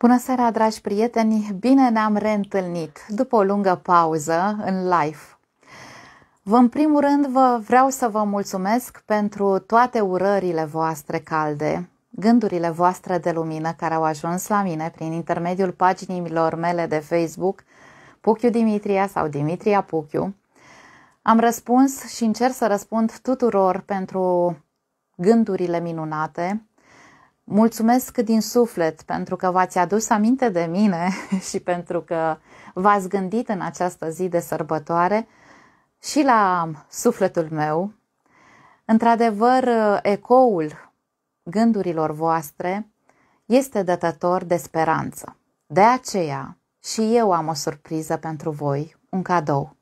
Bună seara, dragi prieteni! Bine ne-am reîntâlnit după o lungă pauză în live. Vă, în primul rând, vă vreau să vă mulțumesc pentru toate urările voastre calde, gândurile voastre de lumină care au ajuns la mine prin intermediul paginilor mele de Facebook, Puchiu Dimitria sau Dimitria Puchiu. Am răspuns și încerc să răspund tuturor pentru gândurile minunate Mulțumesc din suflet pentru că v-ați adus aminte de mine și pentru că v-ați gândit în această zi de sărbătoare și la sufletul meu. Într-adevăr, ecoul gândurilor voastre este dătător de speranță. De aceea, și eu am o surpriză pentru voi, un cadou.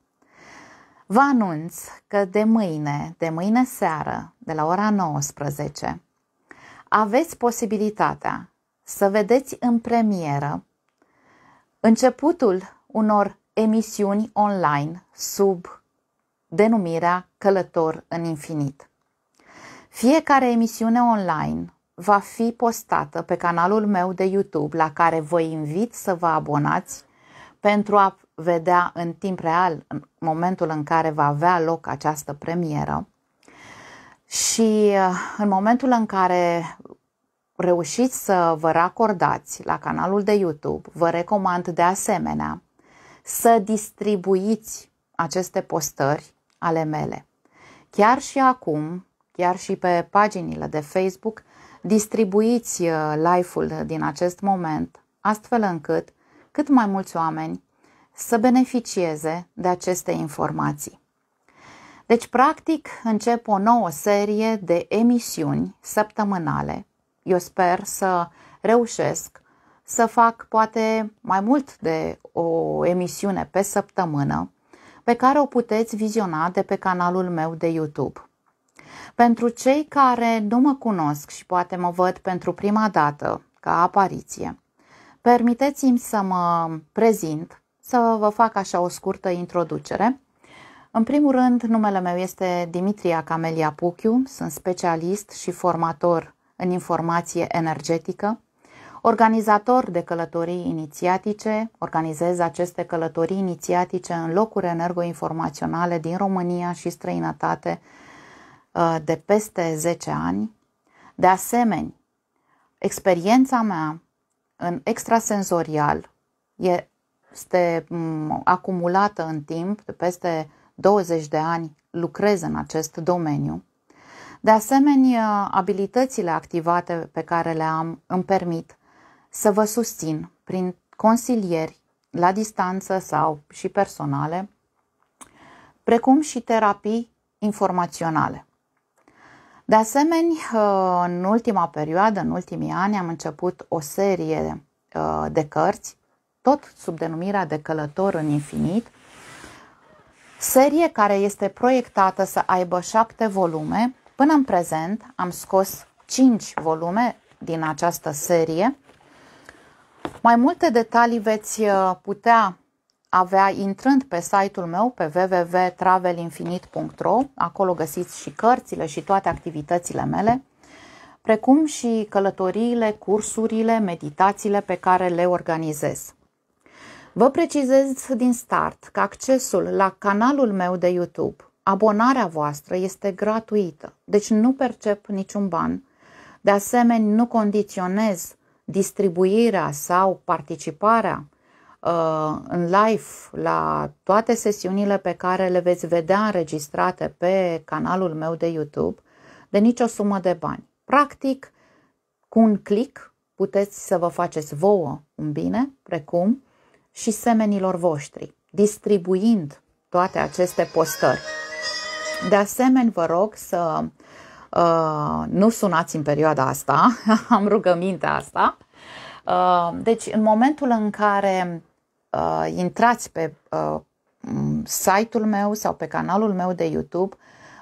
Vă anunț că de mâine, de mâine seară, de la ora 19, aveți posibilitatea să vedeți în premieră începutul unor emisiuni online sub denumirea Călător în Infinit. Fiecare emisiune online va fi postată pe canalul meu de YouTube, la care vă invit să vă abonați pentru a vedea în timp real, în momentul în care va avea loc această premieră, și uh, în momentul în care reușiți să vă racordați la canalul de YouTube, vă recomand de asemenea să distribuiți aceste postări ale mele. Chiar și acum, chiar și pe paginile de Facebook, distribuiți uh, live-ul din acest moment, astfel încât cât mai mulți oameni să beneficieze de aceste informații. Deci, practic, încep o nouă serie de emisiuni săptămânale. Eu sper să reușesc să fac poate mai mult de o emisiune pe săptămână pe care o puteți viziona de pe canalul meu de YouTube. Pentru cei care nu mă cunosc și poate mă văd pentru prima dată ca apariție, permiteți-mi să mă prezint, să vă fac așa o scurtă introducere în primul rând, numele meu este Dimitria Camelia Puchiu, sunt specialist și formator în informație energetică, organizator de călătorii inițiatice, organizez aceste călătorii inițiatice în locuri energoinformaționale din România și străinătate uh, de peste 10 ani. De asemenea, experiența mea în extrasenzorial este acumulată în timp de peste 20 de ani lucrez în acest domeniu. De asemenea, abilitățile activate pe care le am îmi permit să vă susțin prin consilieri la distanță sau și personale, precum și terapii informaționale. De asemenea, în ultima perioadă, în ultimii ani, am început o serie uh, de cărți, tot sub denumirea de Călător în Infinit, serie care este proiectată să aibă șapte volume. Până în prezent am scos cinci volume din această serie. Mai multe detalii veți uh, putea avea intrând pe site-ul meu pe www.travelinfinit.ro Acolo găsiți și cărțile și toate activitățile mele, precum și călătoriile, cursurile, meditațiile pe care le organizez. Vă precizez din start că accesul la canalul meu de YouTube, abonarea voastră este gratuită, deci nu percep niciun ban. De asemenea, nu condiționez distribuirea sau participarea uh, în live la toate sesiunile pe care le veți vedea înregistrate pe canalul meu de YouTube de nicio sumă de bani. Practic, cu un click puteți să vă faceți vouă un bine, precum și semenilor voștri, distribuind toate aceste postări. De asemenea, vă rog să uh, nu sunați în perioada asta, am rugămintea asta. Uh, deci, în momentul în care uh, intrați pe uh, site-ul meu sau pe canalul meu de YouTube,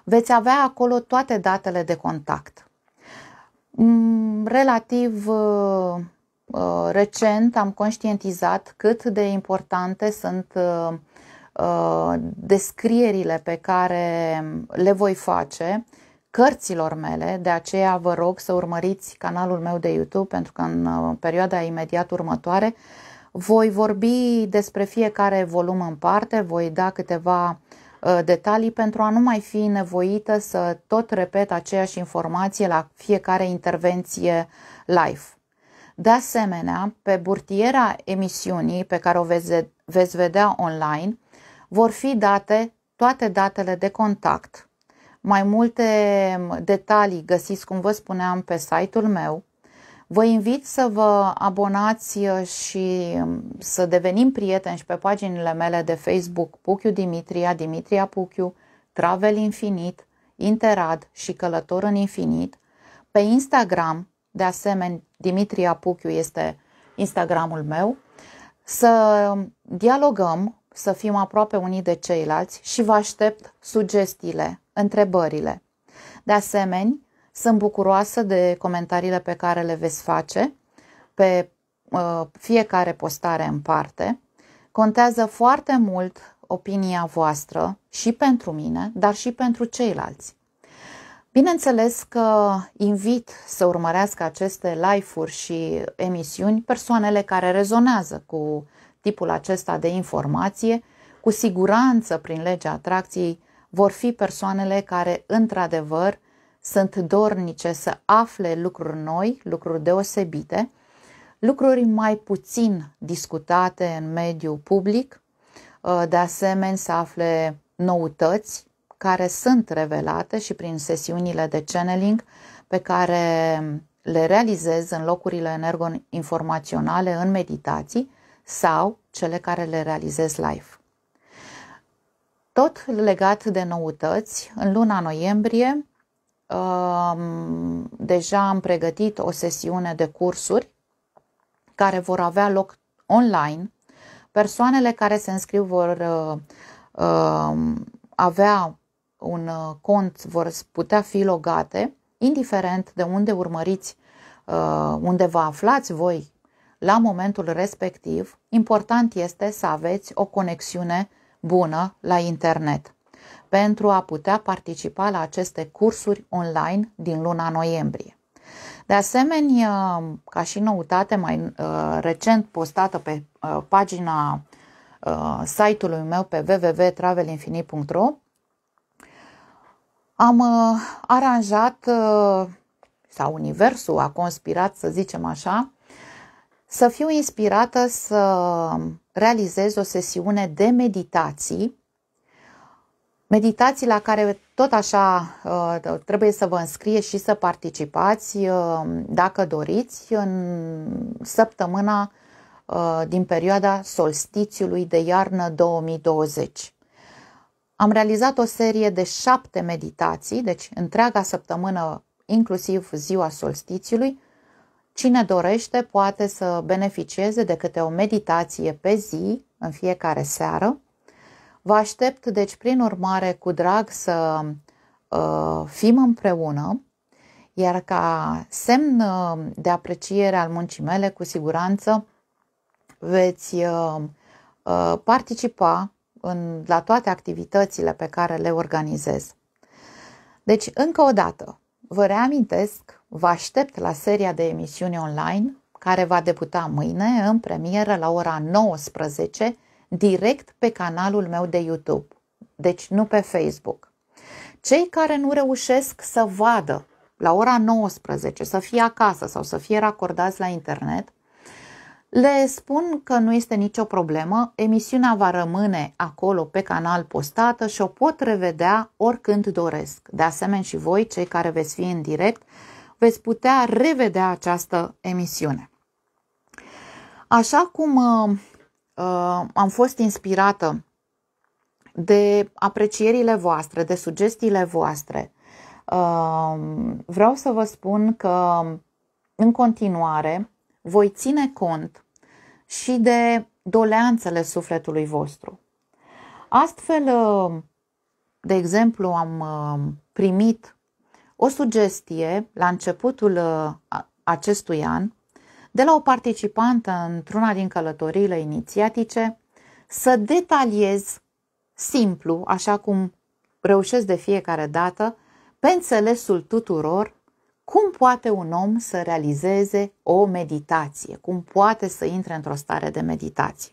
veți avea acolo toate datele de contact. Mm, relativ uh, Uh, recent am conștientizat cât de importante sunt uh, uh, descrierile pe care le voi face cărților mele, de aceea vă rog să urmăriți canalul meu de YouTube pentru că în perioada imediat următoare voi vorbi despre fiecare volum în parte, voi da câteva detalii pentru a nu mai fi nevoită să tot repet aceeași informație la fiecare intervenție live. De asemenea, pe burtiera emisiunii pe care o veți vedea online, vor fi date toate datele de contact. Mai multe detalii găsiți, cum vă spuneam, pe site-ul meu. Vă invit să vă abonați uh, și să devenim prieteni și pe paginile mele de Facebook Puchiu Dimitria, Dimitria Puchiu, Travel Infinit, Interad și Călător în Infinit, pe Instagram de asemenea Dimitri Apuchiu este Instagramul meu, să dialogăm, să fim aproape unii de ceilalți și vă aștept sugestiile, întrebările. De asemenea, sunt bucuroasă de comentariile pe care le veți face pe uh, fiecare postare în parte. Contează foarte mult opinia voastră și pentru mine, dar și pentru ceilalți. Bineînțeles că invit să urmărească aceste live-uri și emisiuni persoanele care rezonează cu tipul acesta de informație. Cu siguranță, prin legea atracției, vor fi persoanele care, într-adevăr, sunt dornice să afle lucruri noi, lucruri deosebite, lucruri mai puțin discutate în mediul public, de asemenea să afle noutăți care sunt revelate și prin sesiunile de channeling pe care le realizez în locurile energo-informaționale, în meditații sau cele care le realizez live. Tot legat de noutăți, în luna noiembrie um, deja am pregătit o sesiune de cursuri care vor avea loc online. Persoanele care se înscriu vor uh, um, avea un uh, cont vor putea fi logate, indiferent de unde urmăriți, uh, unde vă aflați voi la momentul respectiv, important este să aveți o conexiune bună la internet pentru a putea participa la aceste cursuri online din luna noiembrie. De asemenea, ca și noutate mai uh, recent postată pe pagina site-ului meu pe www.travelinfinit.ro, am uh, aranjat uh, sau Universul a conspirat, să zicem așa, să fiu inspirată să realizez o sesiune de meditații, meditații la care tot așa uh, trebuie să vă înscrie și să participați uh, dacă doriți în săptămâna uh, din perioada solstițiului de iarnă 2020. Am realizat o serie de șapte meditații, deci întreaga săptămână, inclusiv ziua solstițiului. Cine dorește poate să beneficieze de câte o meditație pe zi, în fiecare seară. Vă aștept, deci, prin urmare, cu drag să uh, fim împreună, iar ca semn ă, de apreciere al muncii mele, cu siguranță veți uh, participa în, la toate activitățile pe care le organizez. Deci, încă o dată, vă reamintesc, vă aștept la seria de emisiuni online care va debuta mâine în premieră la ora 19 direct pe canalul meu de YouTube, deci nu pe Facebook. Cei care nu reușesc să vadă la ora 19, să fie acasă sau să fie racordați la internet, le spun că nu este nicio problemă, emisiunea va rămâne acolo pe canal postată și o pot revedea oricând doresc. De asemenea și voi, cei care veți fi în direct, veți putea revedea această emisiune. Așa cum uh, uh, am fost inspirată de aprecierile voastre, de sugestiile voastre, uh, vreau să vă spun că în continuare voi ține cont și de doleanțele sufletului vostru. Astfel, ă, de exemplu, am ă, primit o sugestie la începutul ă, acestui an de la o participantă într-una din călătoriile inițiatice să detaliez simplu, așa cum reușesc de fiecare dată, pe înțelesul tuturor, cum poate un om să realizeze o meditație? Cum poate să intre într-o stare de meditație?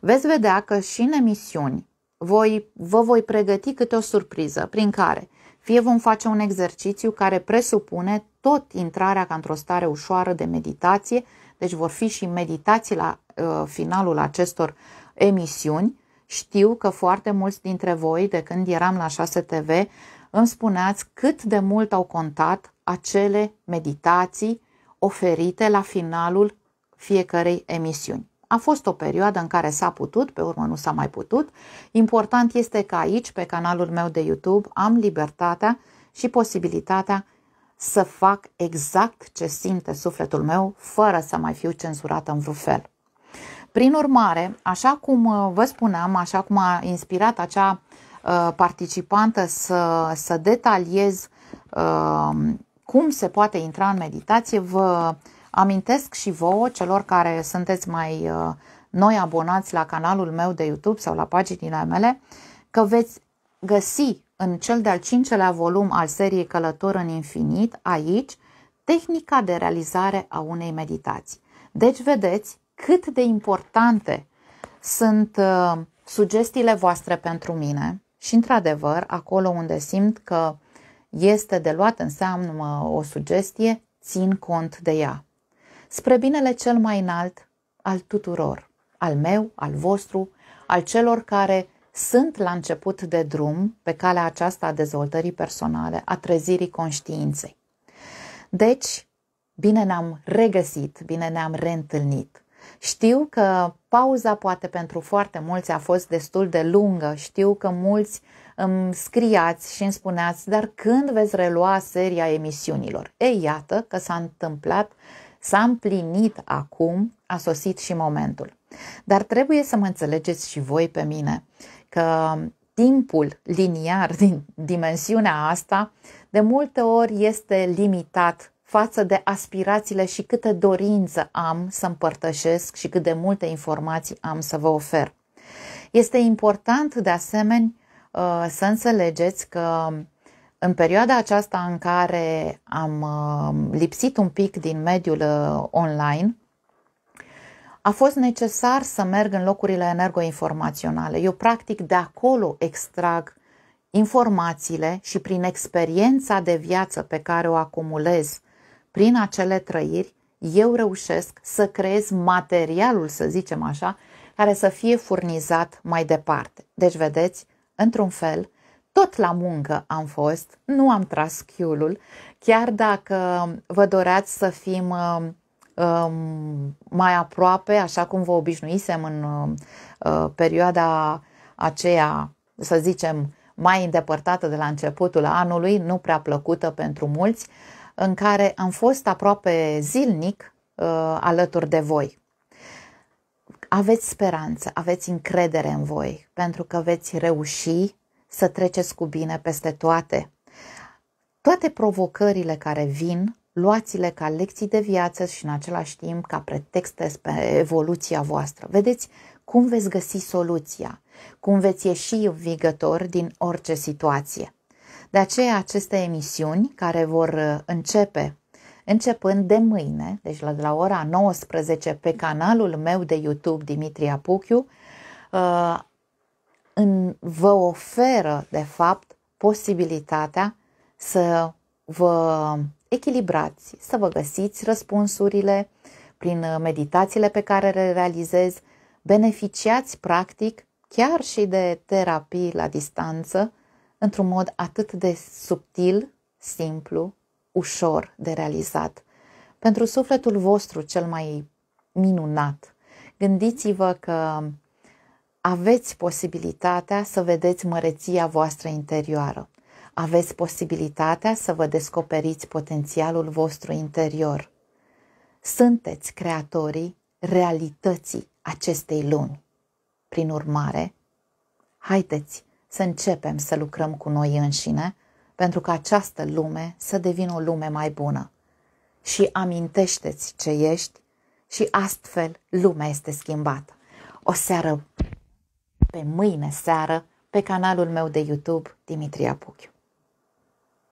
Veți vedea că și în emisiuni voi, vă voi pregăti câte o surpriză prin care fie vom face un exercițiu care presupune tot intrarea ca într-o stare ușoară de meditație, deci vor fi și meditații la uh, finalul acestor emisiuni. Știu că foarte mulți dintre voi, de când eram la 6 TV, îmi spuneați cât de mult au contat acele meditații oferite la finalul fiecărei emisiuni. A fost o perioadă în care s-a putut, pe urmă nu s-a mai putut. Important este că aici, pe canalul meu de YouTube, am libertatea și posibilitatea să fac exact ce simte sufletul meu, fără să mai fiu cenzurată în vreun fel. Prin urmare, așa cum uh, vă spuneam, așa cum a inspirat acea uh, participantă să, să detaliez uh, cum se poate intra în meditație. Vă amintesc și vouă, celor care sunteți mai uh, noi abonați la canalul meu de YouTube sau la paginile mele, că veți găsi în cel de-al cincelea volum al seriei Călător în Infinit, aici, tehnica de realizare a unei meditații. Deci vedeți cât de importante sunt uh, sugestiile voastre pentru mine și, într-adevăr, acolo unde simt că uh, este de luat înseamnă o sugestie, țin cont de ea. Spre binele cel mai înalt al tuturor, al meu, al vostru, al celor care sunt la început de drum pe calea aceasta a dezvoltării personale, a trezirii conștiinței. Deci, bine ne-am regăsit, bine ne-am reîntâlnit. Știu că pauza poate pentru foarte mulți a fost destul de lungă, știu că mulți îmi scriați și îmi spuneați, dar când veți relua seria emisiunilor? Ei, iată că s-a întâmplat, s-a împlinit acum, a sosit și momentul. Dar trebuie să mă înțelegeți și voi pe mine că timpul liniar din dimensiunea asta de multe ori este limitat față de aspirațiile și câtă dorință am să împărtășesc și cât de multe informații am să vă ofer. Este important de asemenea Uh, să înțelegeți că în perioada aceasta în care am uh, lipsit un pic din mediul uh, online, a fost necesar să merg în locurile energoinformaționale. Eu, practic, de acolo extrag informațiile și prin experiența de viață pe care o acumulez prin acele trăiri, eu reușesc să creez materialul, să zicem așa, care să fie furnizat mai departe. Deci, vedeți, într-un fel, tot la muncă am fost, nu am tras chiulul, chiar dacă vă doreați să fim um, um, mai aproape, așa cum vă obișnuisem în um, uh, perioada aceea, să zicem, mai îndepărtată de la începutul anului, nu prea plăcută pentru mulți, în care am fost aproape zilnic uh, alături de voi aveți speranță, aveți încredere în voi, pentru că veți reuși să treceți cu bine peste toate. Toate provocările care vin, luați-le ca lecții de viață și în același timp ca pretexte pe evoluția voastră. Vedeți cum veți găsi soluția, cum veți ieși învigători din orice situație. De aceea aceste emisiuni care vor începe Începând de mâine, deci la, la ora 19 pe canalul meu de YouTube Dimitri Puchiu, uh, în, vă oferă de fapt posibilitatea să vă echilibrați, să vă găsiți răspunsurile prin uh, meditațiile pe care le realizez, beneficiați practic chiar și de terapii la distanță într-un mod atât de subtil, simplu ușor de realizat. Pentru sufletul vostru cel mai minunat, gândiți-vă că aveți posibilitatea să vedeți măreția voastră interioară. Aveți posibilitatea să vă descoperiți potențialul vostru interior. Sunteți creatorii realității acestei luni. Prin urmare, haideți să începem să lucrăm cu noi înșine, pentru că această lume să devină o lume mai bună. Și amintește-ți ce ești și astfel lumea este schimbată. O seară pe mâine seară pe canalul meu de YouTube Dimitria Puchiu.